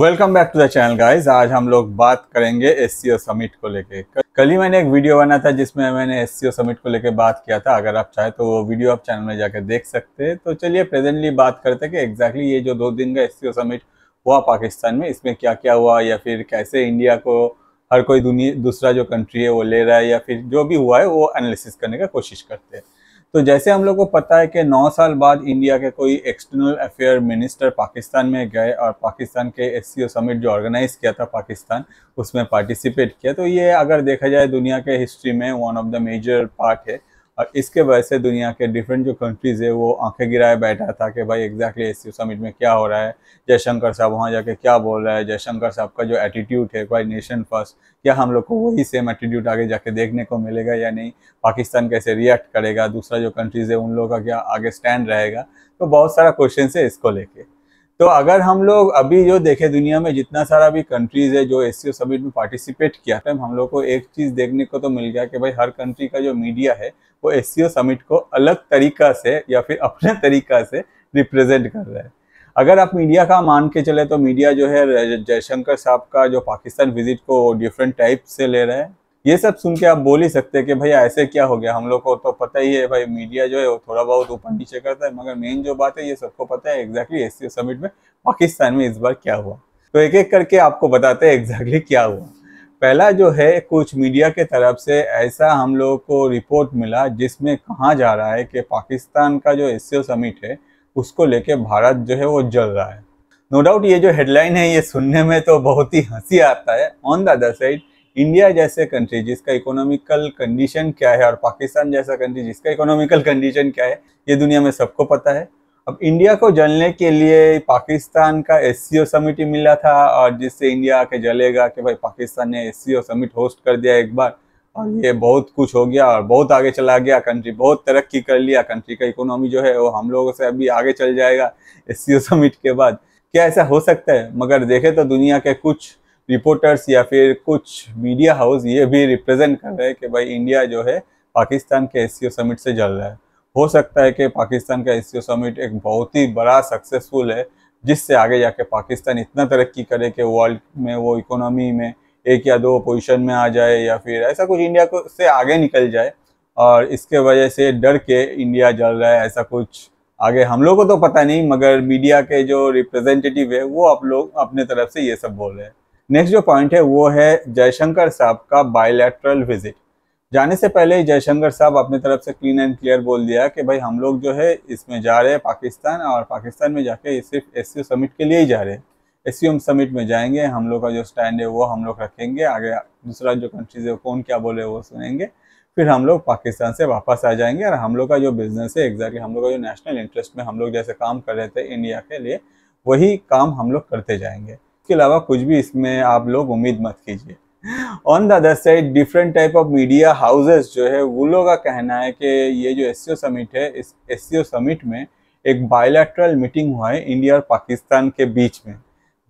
welcome back to the channel guys आज हम लोग बात करेंगे एस समिट को लेके कल ही मैंने एक वीडियो बना था जिसमें मैंने एस समिट को लेके बात किया था अगर आप चाहे तो वो वीडियो आप चैनल में जाकर देख सकते हैं तो चलिए प्रेजेंटली बात करते हैं कि एग्जैक्टली ये जो दो दिन का एस समिट हुआ पाकिस्तान में इसमें क्या क्या हुआ या फिर कैसे इंडिया को हर कोई दूसरा जो कंट्री है वो ले रहा है या फिर जो भी हुआ है वो एनालिसिस करने का कोशिश करते हैं तो जैसे हम लोग को पता है कि नौ साल बाद इंडिया के कोई एक्सटर्नल अफेयर मिनिस्टर पाकिस्तान में गए और पाकिस्तान के एस समिट जो ऑर्गेनाइज किया था पाकिस्तान उसमें पार्टिसिपेट किया तो ये अगर देखा जाए दुनिया के हिस्ट्री में one of the major part है और इसके वजह से दुनिया के डिफरेंट जो कंट्रीज़ है वो आंखें गिराए बैठा था कि भाई एग्जैक्टली एस समिट में क्या हो रहा है जयशंकर साहब वहाँ जाके क्या बोल रहा है जयशंकर साहब का जो एटीट्यूड है भाई नेशन फर्स्ट क्या हम लोग को वही सेम एटीट्यूड आगे जाके देखने को मिलेगा या नहीं पाकिस्तान कैसे रिएक्ट करेगा दूसरा जो कंट्रीज़ है उन लोगों का क्या आगे स्टैंड रहेगा तो बहुत सारा क्वेश्चन है इसको लेके तो अगर हम लोग अभी जो देखे दुनिया में जितना सारा भी कंट्रीज है जो एस समिट में पार्टिसिपेट किया था तो हम लोग को एक चीज़ देखने को तो मिल गया कि भाई हर कंट्री का जो मीडिया है वो एस समिट को अलग तरीका से या फिर अपने तरीका से रिप्रेजेंट कर रहा है अगर आप मीडिया का मान के चले तो मीडिया जो है जयशंकर साहब का जो पाकिस्तान विजिट को डिफरेंट टाइप से ले रहे हैं ये सब सुन के आप बोल ही सकते हैं कि भाई ऐसे क्या हो गया हम लोग को तो पता ही है भाई मीडिया जो है वो थोड़ा बहुत ऊपर नीचे करता है मगर मेन जो बात है ये सबको पता है एग्जैक्टली एस समिट में पाकिस्तान में इस बार क्या हुआ तो एक एक करके आपको बताते हैं एग्जैक्टली क्या हुआ पहला जो है कुछ मीडिया के तरफ से ऐसा हम लोग को रिपोर्ट मिला जिसमें कहा जा रहा है कि पाकिस्तान का जो एस समिट है उसको लेके भारत जो है वो जल रहा है नो no डाउट ये जो हेडलाइन है ये सुनने में तो बहुत ही हंसी आता है on the other side India जैसे कंट्री जिसका इकोनॉमिकल कंडीशन क्या है और पाकिस्तान जैसा कंट्री जिसका इकोनॉमिकल कंडीशन क्या है ये दुनिया में सबको पता है अब इंडिया को जलने के लिए पाकिस्तान का एस समिट मिला था और जिससे इंडिया आके जलेगा कि भाई पाकिस्तान ने एस समिट होस्ट कर दिया एक बार और ये बहुत कुछ हो गया और बहुत आगे चला गया कंट्री बहुत तरक्की कर लिया कंट्री का इकोनॉमी जो है वो हम लोगों से अभी आगे चल जाएगा एस समिट के बाद क्या ऐसा हो सकता है मगर देखे तो दुनिया के कुछ रिपोर्टर्स या फिर कुछ मीडिया हाउस ये भी रिप्रेजेंट कर रहे हैं कि भाई इंडिया जो है पाकिस्तान के एस समिट से जल रहा है हो सकता है कि पाकिस्तान का एस समिट एक बहुत ही बड़ा सक्सेसफुल है जिससे आगे जाके पाकिस्तान इतना तरक्की करे कि वर्ल्ड में वो इकोनॉमी में एक या दो पोजीशन में आ जाए या फिर ऐसा कुछ इंडिया को से आगे निकल जाए और इसके वजह से डर के इंडिया जल रहा है ऐसा कुछ आगे हम लोग को तो पता नहीं मगर मीडिया के जो रिप्रेजेंटेटिव है वो आप लोग अपने तरफ से ये सब बोल रहे हैं नेक्स्ट जो पॉइंट है वो है जयशंकर साहब का बायोलेट्रल विजिट जाने से पहले ही जयशंकर साहब अपनी तरफ से क्लीन एंड क्लियर बोल दिया कि भाई हम लोग जो है इसमें जा रहे हैं पाकिस्तान और पाकिस्तान में जाके सिर्फ एस समिट के लिए ही जा रहे हैं एस समिट में जाएंगे हम लोग का जो स्टैंड है वो हम लोग रखेंगे आगे दूसरा जो कंट्रीज है कौन क्या बोले वो सुनेंगे फिर हम लोग पाकिस्तान से वापस आ जाएंगे और हम लोग का जो बिजनेस है एग्जैक्टली हम लोग का जो नेशनल इंटरेस्ट में हम लोग जैसे काम कर रहे थे इंडिया के लिए वही काम हम लोग करते जाएंगे इसके अलावा कुछ भी इसमें आप लोग उम्मीद मत कीजिए on the other side different type of media houses जो है वो लोग का कहना है कि ये जो एस समिट है इस एस समिट में एक बायोलैट्रल मीटिंग हुआ है इंडिया और पाकिस्तान के बीच में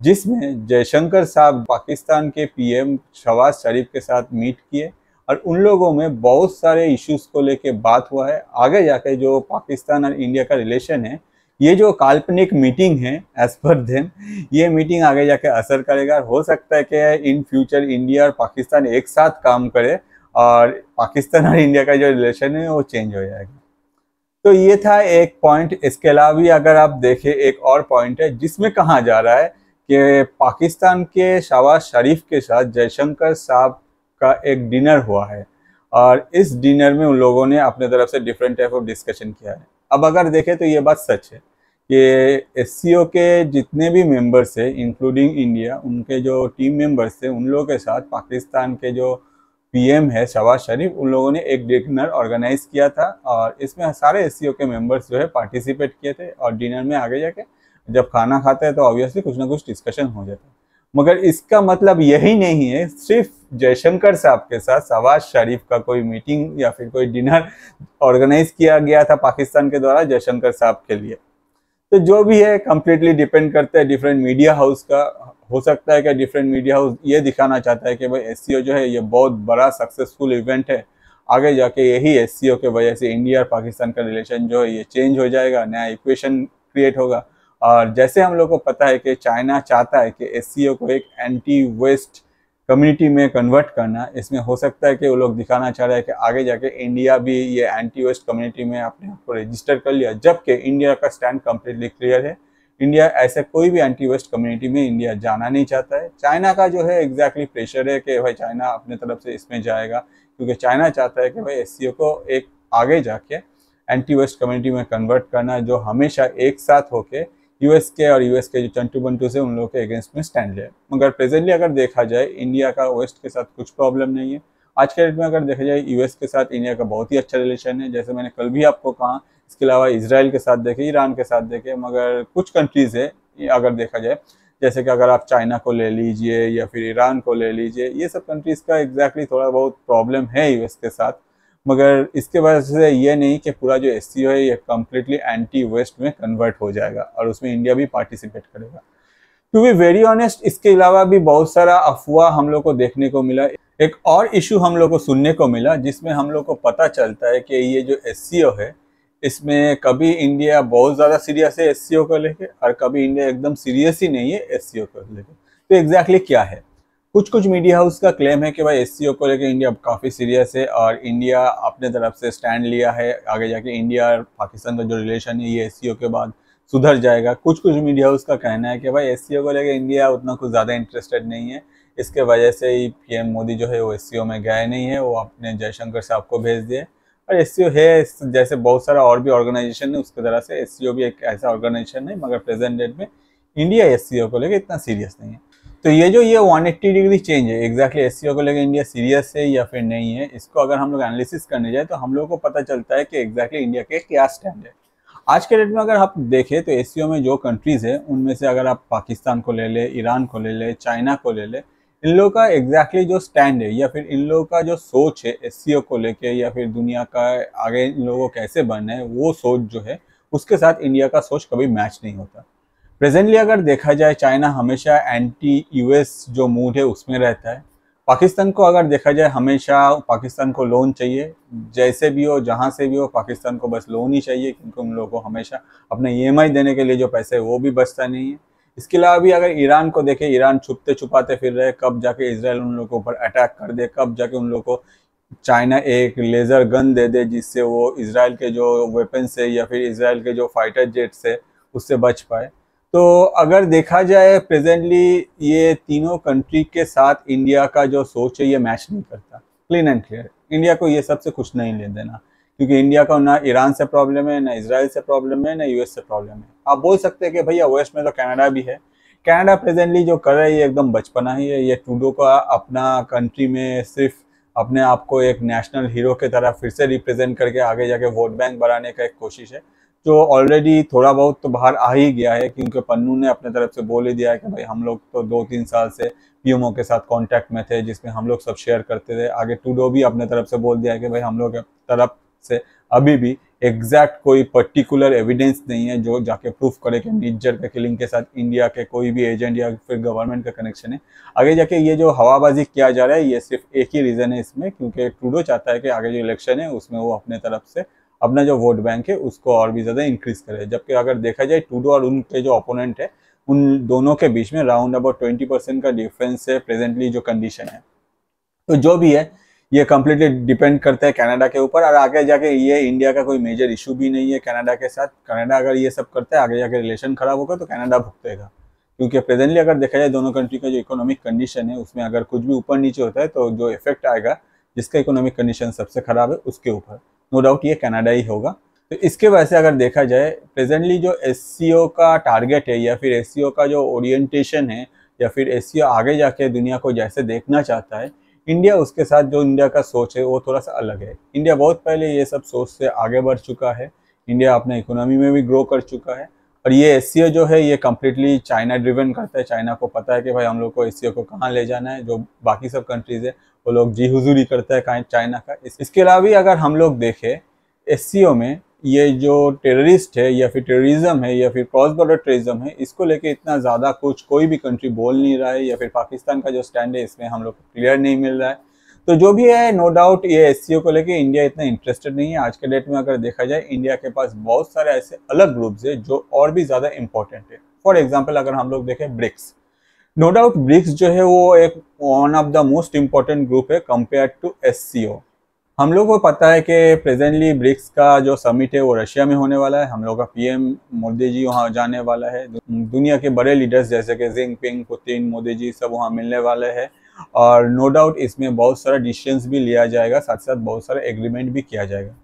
जिसमें जयशंकर साहब पाकिस्तान के पीएम शवाज शरीफ के साथ मीट किए और उन लोगों में बहुत सारे इश्यूज को लेके बात हुआ है आगे जाके जो पाकिस्तान और इंडिया का रिलेशन है ये जो काल्पनिक मीटिंग है एज पर देन ये मीटिंग आगे जाके असर करेगा हो सकता है कि इन फ्यूचर इंडिया और पाकिस्तान एक साथ काम करे और पाकिस्तान और इंडिया का जो रिलेशन है वो चेंज हो जाएगा तो ये था एक पॉइंट इसके अलावा भी अगर आप देखें एक और पॉइंट है जिसमें कहा जा रहा है कि पाकिस्तान के शवाज शरीफ के साथ जयशंकर साहब का एक डिनर हुआ है और इस डिनर में उन लोगों ने अपने तरफ से डिफरेंट टाइप ऑफ डिस्कशन किया है अब अगर देखें तो ये बात सच है कि एस के जितने भी मेंबर्स हैं इंक्लूडिंग इंडिया उनके जो टीम मेंबर्स थे उन लोगों के साथ पाकिस्तान के जो पीएम है शबाज शरीफ उन लोगों ने एक डिनर ऑर्गेनाइज किया था और इसमें सारे एस के मेंबर्स जो है पार्टिसिपेट किए थे और डिनर में आगे जाके जब खाना खाते हैं तो ऑब्वियसली कुछ ना कुछ डिस्कशन हो जाता है मगर इसका मतलब यही नहीं है सिर्फ जयशंकर साहब के साथ शवाज शरीफ का कोई मीटिंग या फिर कोई डिनर ऑर्गेनाइज किया गया था पाकिस्तान के द्वारा जयशंकर साहब के लिए तो जो भी है कम्प्लीटली डिपेंड करता है डिफरेंट मीडिया हाउस का हो सकता है कि डिफरेंट मीडिया हाउस ये दिखाना चाहता है कि भाई एस जो है ये बहुत बड़ा सक्सेसफुल इवेंट है आगे जाके यही एस के वजह से इंडिया और पाकिस्तान का रिलेशन जो है ये चेंज हो जाएगा नया इक्वेशन क्रिएट होगा और जैसे हम लोग को पता है कि चाइना चाहता है कि एस को एक एंटी वेस्ट कम्युनिटी में कन्वर्ट करना इसमें हो सकता है कि वो लोग दिखाना चाह रहे हैं कि आगे जाके इंडिया भी ये एंटी वेस्ट कम्युनिटी में अपने आप को रजिस्टर कर लिया जबकि इंडिया का स्टैंड कम्प्लीटली क्लियर है इंडिया ऐसे कोई भी एंटी वेस्ट कम्युनिटी में इंडिया जाना नहीं चाहता है चाइना का जो है एग्जैक्टली exactly प्रेशर है कि भाई चाइना अपने तरफ से इसमें जाएगा क्योंकि चाइना चाहता है कि भाई एस को एक आगे जाके एंटी वेस्ट कम्युनिटी में कन्वर्ट करना जो हमेशा एक साथ होके यूएस के और यूएस के जो चंटू बंटू से उन लोगों के अगेंस्ट में स्टैंड लिया मगर प्रेजेंटली अगर देखा जाए इंडिया का वेस्ट के साथ कुछ प्रॉब्लम नहीं है आज के डेट में अगर देखा जाए यूएस के साथ इंडिया का बहुत ही अच्छा रिलेशन है जैसे मैंने कल भी आपको कहा इसके अलावा इसराइल के साथ देखे ईरान के साथ देखे मगर कुछ कंट्रीज़ है अगर देखा जाए जैसे कि अगर आप चाइना को ले लीजिए या फिर ईरान को ले लीजिए ये सब कंट्रीज़ का एग्जैक्टली exactly थोड़ा बहुत प्रॉब्लम है यूएस के साथ मगर इसके वजह से ये नहीं कि पूरा जो एस है ये कम्प्लीटली एंटी वेस्ट में कन्वर्ट हो जाएगा और उसमें इंडिया भी पार्टिसिपेट करेगा टू बी वेरी ऑनेस्ट इसके अलावा भी बहुत सारा अफवाह हम लोग को देखने को मिला एक और इशू हम लोग को सुनने को मिला जिसमें हम लोग को पता चलता है कि ये जो एस है इसमें कभी इंडिया बहुत ज़्यादा सीरियस है एस को लेके और कभी इंडिया एकदम सीरियस ही नहीं है एस को लेके तो एग्जैक्टली exactly क्या है कुछ कुछ मीडिया हाउस का क्लेम है कि भाई एस को लेकर इंडिया काफ़ी सीरियस है और इंडिया अपने तरफ से स्टैंड लिया है आगे जाके इंडिया और पाकिस्तान का जो रिलेशन है ये एस के बाद सुधर जाएगा कुछ कुछ मीडिया हाउस का कहना है कि भाई एस को लेकर इंडिया उतना कुछ ज़्यादा इंटरेस्टेड नहीं है इसके वजह से ही पी मोदी जो है वो एस में गए नहीं है वो अपने जयशंकर साहब को भेज दिए और एस है जैसे बहुत सारा और भी ऑर्गेनाइजेशन है उसके तरह से एस भी एक ऐसा ऑर्गेनाइजेशन है मगर प्रेजेंट डेट में इंडिया एस को लेकर इतना सीरियस नहीं है तो ये जो ये 180 डिग्री चेंज है एग्जैक्टली एस को लेकर इंडिया सीरियस है या फिर नहीं है इसको अगर हम लोग एनालिसिस करने जाए तो हम लोगों को पता चलता है कि एग्जैक्टली इंडिया के क्या स्टैंड है आज के डेट में अगर आप देखें तो एस में जो कंट्रीज़ है उनमें से अगर आप पाकिस्तान को ले लें ईरान को ले लें चाइना को ले लें इन लोगों का एग्जैक्टली exactly जो स्टैंड है या फिर इन लोगों का जो सोच है एस को लेके या फिर दुनिया का आगे इन लोगों को कैसे बनना है वो सोच जो है उसके साथ इंडिया का सोच कभी मैच नहीं होता प्रेजेंटली अगर देखा जाए चाइना हमेशा एंटी यूएस जो मूड है उसमें रहता है पाकिस्तान को अगर देखा जाए हमेशा पाकिस्तान को लोन चाहिए जैसे भी हो जहाँ से भी हो पाकिस्तान को बस लोन ही चाहिए क्योंकि उन लोगों को हमेशा अपने ई e देने के लिए जो पैसे है वो भी बचता नहीं है इसके अलावा भी अगर ईरान को देखें ईरान छुपते छुपाते फिर रहे कब जाके इसराइल उन लोगों के ऊपर अटैक कर दे कब जाके उन लोगों को चाइना एक लेज़र गन दे दे जिससे वो इसराइल के जो वेपन्स है या फिर इसराइल के जो फाइटर जेट्स है उससे बच पाए तो अगर देखा जाए प्रेजेंटली ये तीनों कंट्री के साथ इंडिया का जो सोच है ये मैच नहीं करता क्लीन एंड क्लियर इंडिया को ये सबसे कुछ नहीं ले देना क्योंकि इंडिया का ना ईरान से प्रॉब्लम है ना इसराइल से प्रॉब्लम है ना यूएस से प्रॉब्लम है आप बोल सकते हैं कि भैया वेस्ट में तो कनाडा भी है कनाडा प्रेजेंटली जो कर रहा है ये एकदम बचपना ही है ये टूडो का अपना कंट्री में सिर्फ अपने आप को एक नेशनल हीरो की तरह फिर से रिप्रेजेंट करके आगे जाके वोट बैंक बनाने का एक कोशिश है जो ऑलरेडी थोड़ा बहुत तो बाहर आ ही गया है क्योंकि पन्नू ने अपने तरफ से बोल ही दिया है कि भाई हम लोग तो दो तीन साल से पीएमओ के साथ कांटेक्ट में थे जिसमें हम लोग सब शेयर करते थे आगे टूडो भी अपने तरफ से बोल दिया है कि भाई हम लोग तरफ से अभी भी एग्जैक्ट कोई पर्टिकुलर एविडेंस नहीं है जो जाके प्रूफ करे कि निज्जर के किलिंग के साथ इंडिया के कोई भी एजेंट या फिर गवर्नमेंट का कनेक्शन है आगे जाके ये जो हवाबाजी किया जा रहा है ये सिर्फ एक ही रीज़न है इसमें क्योंकि ट्रूडो चाहता है कि आगे जो इलेक्शन है उसमें वो अपने तरफ से अपना जो वोट बैंक है उसको और भी ज़्यादा इंक्रीज करे जबकि अगर देखा जाए टूडो और उनके जो अपोनेंट है उन दोनों के बीच में राउंड अबाउट ट्वेंटी परसेंट का डिफरेंस है प्रेजेंटली जो कंडीशन है तो जो भी है ये कम्प्लीटली डिपेंड करता है कनाडा के ऊपर और आगे जाके ये इंडिया का कोई मेजर इशू भी नहीं है कनाडा के साथ कनाडा अगर ये सब करता है आगे जाके रिलेशन खराब होगा तो कनाडा भुगतेगा क्योंकि प्रेजेंटली अगर देखा जाए दोनों कंट्री का जो इकोनॉमिक कंडीशन है उसमें अगर कुछ भी ऊपर नीचे होता है तो जो इफेक्ट आएगा जिसका इकोनॉमिक कंडीशन सबसे खराब है उसके ऊपर नो डाउट ये कनाडा ही होगा तो इसके वजह से अगर देखा जाए प्रेजेंटली जो एस का टारगेट है या फिर एस का जो ओरिएंटेशन है या फिर एस आगे जाके दुनिया को जैसे देखना चाहता है इंडिया उसके साथ जो इंडिया का सोच है वो थोड़ा सा अलग है इंडिया बहुत पहले ये सब सोच से आगे बढ़ चुका है इंडिया अपने इकोनॉमी में भी ग्रो कर चुका है और ये एस जो है ये कम्प्लीटली चाइना ड्रिवन करता है चाइना को पता है कि भाई हम लोग को एस को कहाँ ले जाना है जो बाकी सब कंट्रीज़ है वो लोग जी हुजूरी करता है चाइना का इस, इसके अलावा भी अगर हम लोग देखें एस में ये जो टेररिस्ट है या फिर टेररिज्म है या फिर क्रॉस बॉर्डर टेररिज्म है इसको लेके इतना ज़्यादा कुछ कोई भी कंट्री बोल नहीं रहा है या फिर पाकिस्तान का जो स्टैंड है इसमें हम लोग को क्लियर नहीं मिल रहा है तो जो भी है नो डाउट ये एस को लेके इंडिया इतना इंटरेस्टेड नहीं है आज के डेट में अगर देखा जाए इंडिया के पास बहुत सारे ऐसे अलग ग्रुप्स है जो और भी ज़्यादा इंपॉर्टेंट है फॉर एग्जाम्पल अगर हम लोग देखें ब्रिक्स नो डाउट ब्रिक्स जो है वो एक one of the most important group है कंपेयर टू एस हम लोग को पता है कि प्रेजेंटली ब्रिक्स का जो समिट है वो रशिया में होने वाला है हम लोग का पीएम मोदी जी वहाँ जाने वाला है दुनिया के बड़े लीडर्स जैसे कि पिंग पुतिन मोदी जी सब वहाँ मिलने वाले हैं और नो डाउट इसमें बहुत सारा डिसीजन भी लिया जाएगा साथ साथ बहुत सारा एग्रीमेंट भी किया जाएगा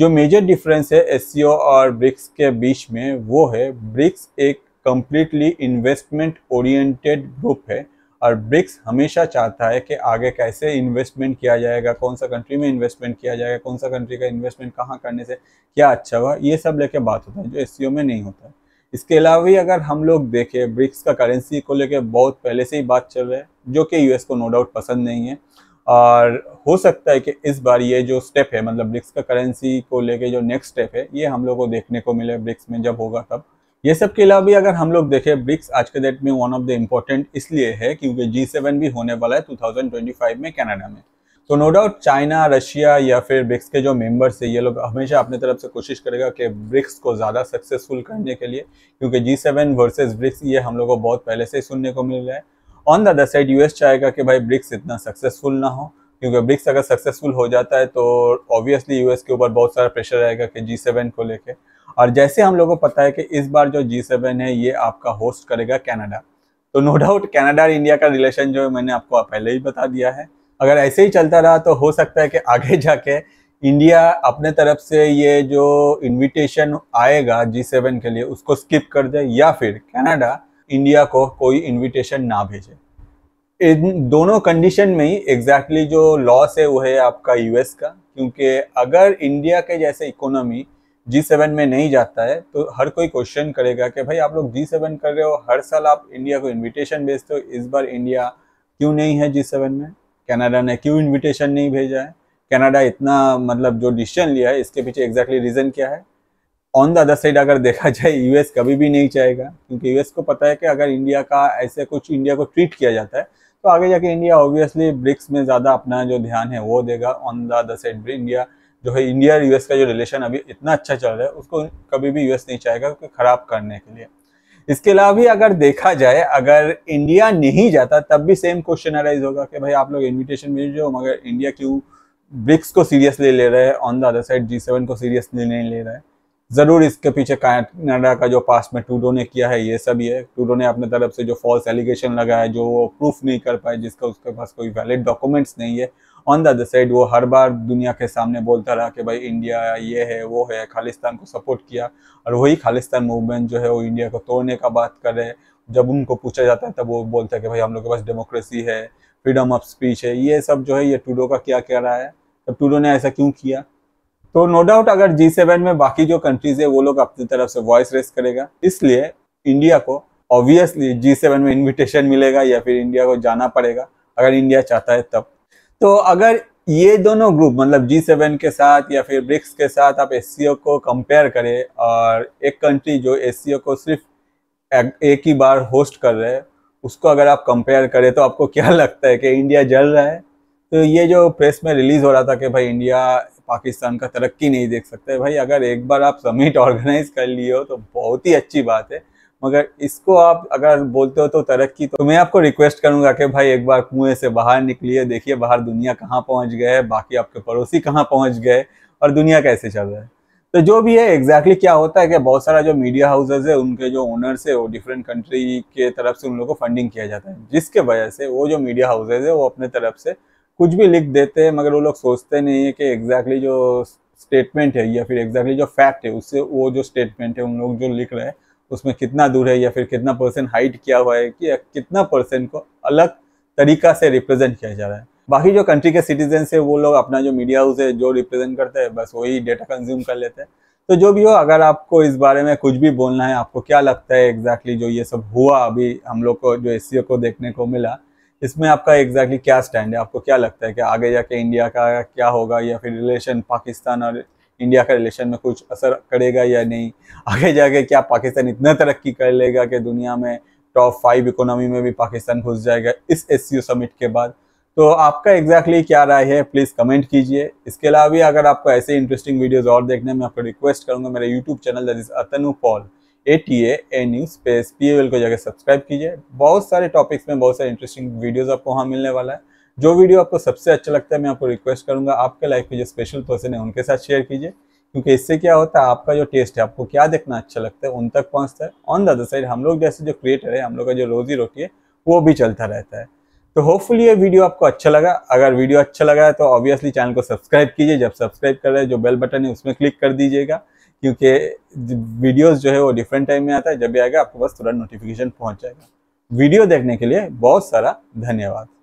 जो मेजर डिफरेंस है एस और ब्रिक्स के बीच में वो है ब्रिक्स एक कम्प्लीटली इन्वेस्टमेंट ओरिएंटेड ग्रुप है और ब्रिक्स हमेशा चाहता है कि आगे कैसे इन्वेस्टमेंट किया जाएगा कौन सा कंट्री में इन्वेस्टमेंट किया जाएगा कौन सा कंट्री का इन्वेस्टमेंट कहाँ करने से क्या अच्छा हुआ ये सब लेके बात होता है जो एस e में नहीं होता है इसके अलावा भी अगर हम लोग देखें ब्रिक्स का करेंसी को लेके बहुत पहले से ही बात चल रहा है जो कि यूएस को नो डाउट पसंद नहीं है और हो सकता है कि इस बार ये जो स्टेप है मतलब ब्रिक्स का करेंसी को लेके जो नेक्स्ट स्टेप है ये हम लोग को देखने को मिले ब्रिक्स में जब होगा तब ये सब के अलावा भी अगर हम लोग देखें ब्रिक्स आज के डेट में वन ऑफ द इम्पोर्टेंट इसलिए है क्योंकि जी सेवन भी होने वाला है 2025 में कनाडा में तो नो डाउट चाइना रशिया या फिर ब्रिक्स के जो मेंबर्स है ये लोग हमेशा अपने तरफ से कोशिश करेगा कि ब्रिक्स को ज़्यादा सक्सेसफुल करने के लिए क्योंकि जी सेवन वर्सेज ब्रिक्स ये हम लोग को बहुत पहले से ही सुनने को मिल रहा है on the other side US चाहेगा कि भाई ब्रिक्स इतना सक्सेसफुल ना हो क्योंकि ब्रिक्स अगर सक्सेसफुल हो जाता है तो ऑब्वियसली यूएस के ऊपर बहुत सारा प्रेशर आएगा कि जी सेवन को लेकर और जैसे हम लोगों को पता है कि इस बार जो जी सेवन है ये आपका होस्ट करेगा कनाडा तो नो डाउट कनाडा और इंडिया का रिलेशन जो है मैंने आपको पहले ही बता दिया है अगर ऐसे ही चलता रहा तो हो सकता है कि आगे जाके इंडिया अपने तरफ से ये जो इनविटेशन आएगा जी सेवन के लिए उसको स्किप कर दे या फिर कनाडा इंडिया को कोई इनविटेशन ना भेजे इन दोनों कंडीशन में ही एग्जैक्टली exactly जो लॉस है वो है आपका यूएस का क्योंकि अगर इंडिया के जैसे इकोनॉमी जी सेवन में नहीं जाता है तो हर कोई क्वेश्चन करेगा कि भाई आप लोग जी सेवन कर रहे हो हर साल आप इंडिया को इनविटेशन भेजते हो इस बार इंडिया क्यों नहीं है जी सेवन में कनाडा ने क्यों इनविटेशन नहीं भेजा है कनाडा इतना मतलब जो डिसीजन लिया है इसके पीछे एग्जैक्टली रीज़न क्या है ऑन द अदर साइड अगर देखा जाए यूएस कभी भी नहीं चाहेगा क्योंकि यूएस को पता है कि अगर इंडिया का ऐसे कुछ इंडिया को ट्रीट किया जाता है तो आगे जाके इंडिया ऑब्वियसली ब्रिक्स में ज़्यादा अपना जो ध्यान है वो देगा on the other side India जो है इंडिया और यूएस का जो रिलेशन अभी इतना अच्छा चल रहा है उसको कभी भी यूएस नहीं चाहेगा ख़राब करने के लिए इसके अलावा भी अगर देखा जाए अगर इंडिया नहीं जाता तब भी सेम क्वेश्चन अराइज होगा कि भाई आप लोग इन्विटेशन भेज रहे हो मगर इंडिया क्यों ब्रिक्स को सीरियसली ले रहे हैं on the other side G seven को सीरियसली नहीं ले रहा है ज़रूर इसके पीछे कनाडा का जो पास में टूडो ने किया है ये सब ये टूडो ने अपने तरफ से जो फॉल्स एलिगेशन लगाया जो वो प्रूफ नहीं कर पाए जिसका उसके पास कोई वैलिड डॉक्यूमेंट्स नहीं है ऑन द अदर साइड वो हर बार दुनिया के सामने बोलता रहा कि भाई इंडिया ये है वो है खालिस्तान को सपोर्ट किया और वही खालिस्तान मूवमेंट जो है वो इंडिया को तोड़ने का बात कर रहे जब उनको पूछा जाता है तब वो बोलता है कि भाई हम लोग के पास डेमोक्रेसी है फ्रीडम ऑफ स्पीच है ये सब जो है ये टूडो का क्या कह रहा है तब टूडो ने ऐसा क्यों किया तो नो डाउट अगर जी सेवन में बाकी जो कंट्रीज है वो लोग अपनी तरफ से वॉइस रेस करेगा इसलिए इंडिया को ऑब्वियसली जी सेवन में इन्विटेशन मिलेगा या फिर इंडिया को जाना पड़ेगा अगर इंडिया चाहता है तब तो अगर ये दोनों ग्रुप मतलब जी सेवन के साथ या फिर ब्रिक्स के साथ आप एस को कंपेयर करें और एक कंट्री जो एस को सिर्फ एक, ही बार होस्ट कर रहे हैं उसको अगर आप कंपेयर करें तो आपको क्या लगता है कि इंडिया जल रहा है तो ये जो प्रेस में रिलीज़ हो रहा था कि भाई इंडिया पाकिस्तान का तरक्की नहीं देख सकते भाई अगर एक बार आप समिट ऑर्गेनाइज कर लिए हो तो बहुत ही अच्छी बात है मगर इसको आप अगर बोलते हो तो तरक्की तो, तो मैं आपको रिक्वेस्ट करूंगा कि भाई एक बार कुएं से बाहर निकलिए देखिए बाहर दुनिया कहाँ पहुँच गए है बाकी आपके पड़ोसी कहाँ पहुँच गए और दुनिया कैसे चल रहा है तो जो भी है एग्जैक्टली exactly क्या होता है कि बहुत सारा जो मीडिया हाउसेज है उनके जो ओनर्स है वो डिफरेंट कंट्री के तरफ से उन लोगों को फंडिंग किया जाता है जिसके वजह से वो जो मीडिया हाउसेज है वो अपने तरफ से कुछ भी लिख देते हैं मगर वो लोग सोचते नहीं है कि एग्जैक्टली exactly जो स्टेटमेंट है या फिर एग्जैक्टली exactly जो फैक्ट है उससे वो जो स्टेटमेंट है उन लोग जो लिख रहे हैं उसमें कितना दूर है या फिर कितना परसेंट हाइट किया हुआ है कि कितना परसेंट को अलग तरीका से रिप्रेजेंट किया जा रहा है बाकी जो कंट्री के सिटीजन है वो लोग अपना जो मीडिया हाउस है जो रिप्रेजेंट करते हैं बस वही डेटा कंज्यूम कर लेते हैं तो जो भी हो अगर आपको इस बारे में कुछ भी बोलना है आपको क्या लगता है एग्जैक्टली exactly जो ये सब हुआ अभी हम लोग को जो एस को देखने को मिला इसमें आपका एग्जैक्टली exactly क्या स्टैंड है आपको क्या लगता है कि आगे जाके इंडिया का क्या होगा या फिर रिलेशन पाकिस्तान और इंडिया का रिलेशन में कुछ असर करेगा या नहीं आगे जाके क्या पाकिस्तान इतना तरक्की कर लेगा कि दुनिया में टॉप फाइव इकोनॉमी में भी पाकिस्तान घुस जाएगा इस एस समिट के बाद तो आपका एग्जैक्टली exactly क्या राय है प्लीज़ कमेंट कीजिए इसके अलावा भी अगर आपको ऐसे इंटरेस्टिंग वीडियोस और देखने में आपको रिक्वेस्ट करूँगा मेरा YouTube channel that is Atanu Paul A T A new space P L को जाकर सब्सक्राइब कीजिए बहुत सारे टॉपिक्स में बहुत सारे इंटरेस्टिंग वीडियोज़ आपको वहाँ मिलने वाला है जो वीडियो आपको सबसे अच्छा लगता है मैं आपको रिक्वेस्ट करूंगा आपके लाइफ के जो स्पेशल पर्सन है उनके साथ शेयर कीजिए क्योंकि इससे क्या होता है आपका जो टेस्ट है आपको क्या देखना अच्छा लगता है उन तक पहुंचता है ऑन द अदर साइड हम लोग जैसे जो क्रिएटर है हम लोग का जो रोजी रोटी है वो भी चलता रहता है तो होपफुली ये वीडियो आपको अच्छा लगा अगर वीडियो अच्छा लगा है तो ऑब्वियसली चैनल को सब्सक्राइब कीजिए जब सब्सक्राइब कर रहे हैं जो बेल बटन है उसमें क्लिक कर दीजिएगा क्योंकि वीडियोस जो है वो डिफरेंट टाइम में आता है जब भी आएगा आपको बस थोड़ा नोटिफिकेशन पहुंच जाएगा वीडियो देखने के लिए बहुत सारा धन्यवाद